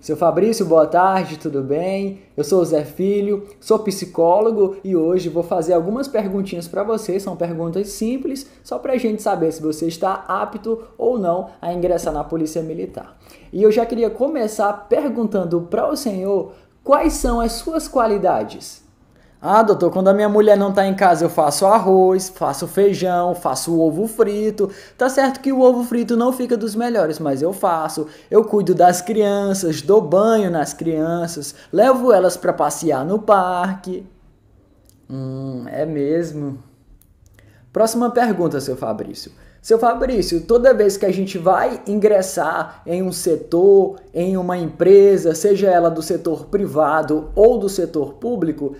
Seu Fabrício, boa tarde, tudo bem? Eu sou o Zé Filho, sou psicólogo e hoje vou fazer algumas perguntinhas para vocês. São perguntas simples, só para a gente saber se você está apto ou não a ingressar na Polícia Militar. E eu já queria começar perguntando para o senhor quais são as suas qualidades. Ah, doutor, quando a minha mulher não está em casa, eu faço arroz, faço feijão, faço ovo frito. Tá certo que o ovo frito não fica dos melhores, mas eu faço. Eu cuido das crianças, dou banho nas crianças, levo elas para passear no parque. Hum, é mesmo. Próxima pergunta, seu Fabrício. Seu Fabrício, toda vez que a gente vai ingressar em um setor, em uma empresa, seja ela do setor privado ou do setor público,